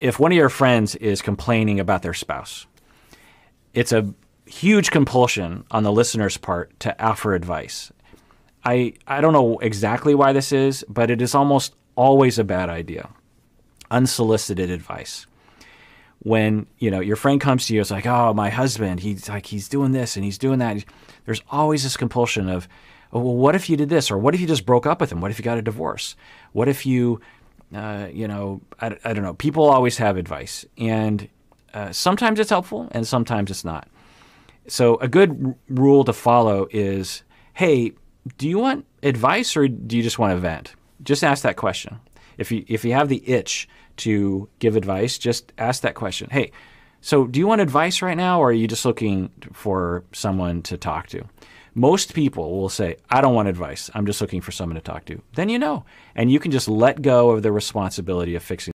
if one of your friends is complaining about their spouse, it's a huge compulsion on the listener's part to offer advice. I, I don't know exactly why this is, but it is almost always a bad idea. Unsolicited advice. When you know your friend comes to you, it's like, oh, my husband, he's like he's doing this and he's doing that. There's always this compulsion of, oh, well, what if you did this, or what if you just broke up with him? What if you got a divorce? What if you uh, you know, I, I don't know. People always have advice, and uh, sometimes it's helpful and sometimes it's not. So, a good r- rule to follow is hey, do you want advice or do you just want to vent? Just ask that question. If you, if you have the itch to give advice, just ask that question. Hey, so do you want advice right now or are you just looking for someone to talk to? Most people will say, I don't want advice. I'm just looking for someone to talk to. Then you know. And you can just let go of the responsibility of fixing